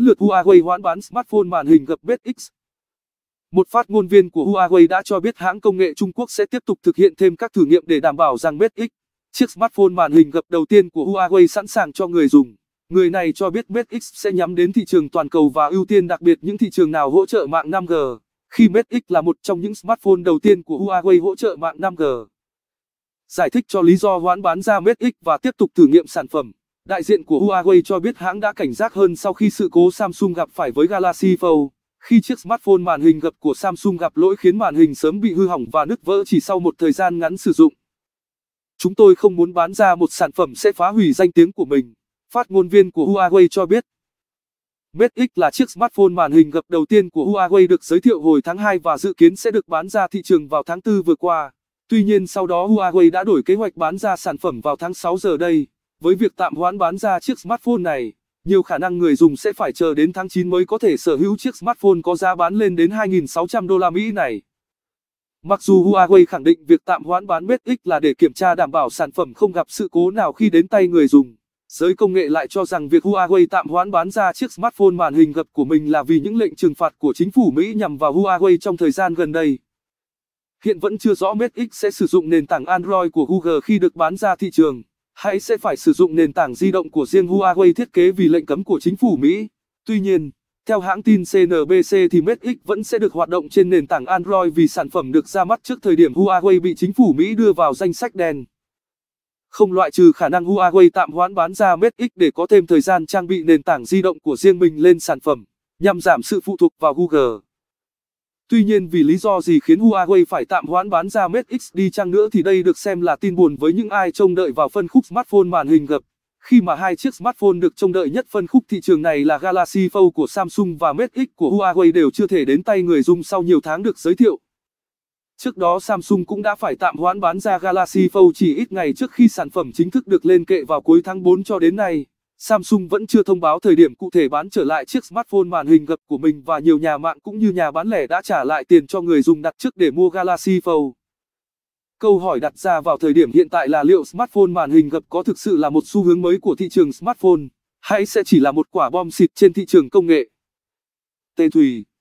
lượt Huawei hoãn bán smartphone màn hình gập X, Một phát ngôn viên của Huawei đã cho biết hãng công nghệ Trung Quốc sẽ tiếp tục thực hiện thêm các thử nghiệm để đảm bảo rằng X, chiếc smartphone màn hình gập đầu tiên của Huawei sẵn sàng cho người dùng. Người này cho biết X sẽ nhắm đến thị trường toàn cầu và ưu tiên đặc biệt những thị trường nào hỗ trợ mạng 5G, khi X là một trong những smartphone đầu tiên của Huawei hỗ trợ mạng 5G. Giải thích cho lý do hoãn bán ra X và tiếp tục thử nghiệm sản phẩm. Đại diện của Huawei cho biết hãng đã cảnh giác hơn sau khi sự cố Samsung gặp phải với Galaxy Fold, khi chiếc smartphone màn hình gập của Samsung gặp lỗi khiến màn hình sớm bị hư hỏng và nứt vỡ chỉ sau một thời gian ngắn sử dụng. Chúng tôi không muốn bán ra một sản phẩm sẽ phá hủy danh tiếng của mình, phát ngôn viên của Huawei cho biết. Mate X là chiếc smartphone màn hình gập đầu tiên của Huawei được giới thiệu hồi tháng 2 và dự kiến sẽ được bán ra thị trường vào tháng 4 vừa qua. Tuy nhiên sau đó Huawei đã đổi kế hoạch bán ra sản phẩm vào tháng 6 giờ đây. Với việc tạm hoãn bán ra chiếc smartphone này, nhiều khả năng người dùng sẽ phải chờ đến tháng 9 mới có thể sở hữu chiếc smartphone có giá bán lên đến 2.600 đô la Mỹ này. Mặc dù Huawei khẳng định việc tạm hoãn bán Mate X là để kiểm tra đảm bảo sản phẩm không gặp sự cố nào khi đến tay người dùng, giới công nghệ lại cho rằng việc Huawei tạm hoãn bán ra chiếc smartphone màn hình gập của mình là vì những lệnh trừng phạt của chính phủ Mỹ nhằm vào Huawei trong thời gian gần đây. Hiện vẫn chưa rõ Mate X sẽ sử dụng nền tảng Android của Google khi được bán ra thị trường hãy sẽ phải sử dụng nền tảng di động của riêng Huawei thiết kế vì lệnh cấm của chính phủ Mỹ. Tuy nhiên, theo hãng tin CNBC thì Mate X vẫn sẽ được hoạt động trên nền tảng Android vì sản phẩm được ra mắt trước thời điểm Huawei bị chính phủ Mỹ đưa vào danh sách đen. Không loại trừ khả năng Huawei tạm hoãn bán ra Mate X để có thêm thời gian trang bị nền tảng di động của riêng mình lên sản phẩm, nhằm giảm sự phụ thuộc vào Google. Tuy nhiên vì lý do gì khiến Huawei phải tạm hoãn bán ra Mate X đi chăng nữa thì đây được xem là tin buồn với những ai trông đợi vào phân khúc smartphone màn hình gập. Khi mà hai chiếc smartphone được trông đợi nhất phân khúc thị trường này là Galaxy Fold của Samsung và Mate X của Huawei đều chưa thể đến tay người dùng sau nhiều tháng được giới thiệu. Trước đó Samsung cũng đã phải tạm hoãn bán ra Galaxy Fold chỉ ít ngày trước khi sản phẩm chính thức được lên kệ vào cuối tháng 4 cho đến nay. Samsung vẫn chưa thông báo thời điểm cụ thể bán trở lại chiếc smartphone màn hình gập của mình và nhiều nhà mạng cũng như nhà bán lẻ đã trả lại tiền cho người dùng đặt trước để mua Galaxy Fold. Câu hỏi đặt ra vào thời điểm hiện tại là liệu smartphone màn hình gập có thực sự là một xu hướng mới của thị trường smartphone, hay sẽ chỉ là một quả bom xịt trên thị trường công nghệ? Tê Thùy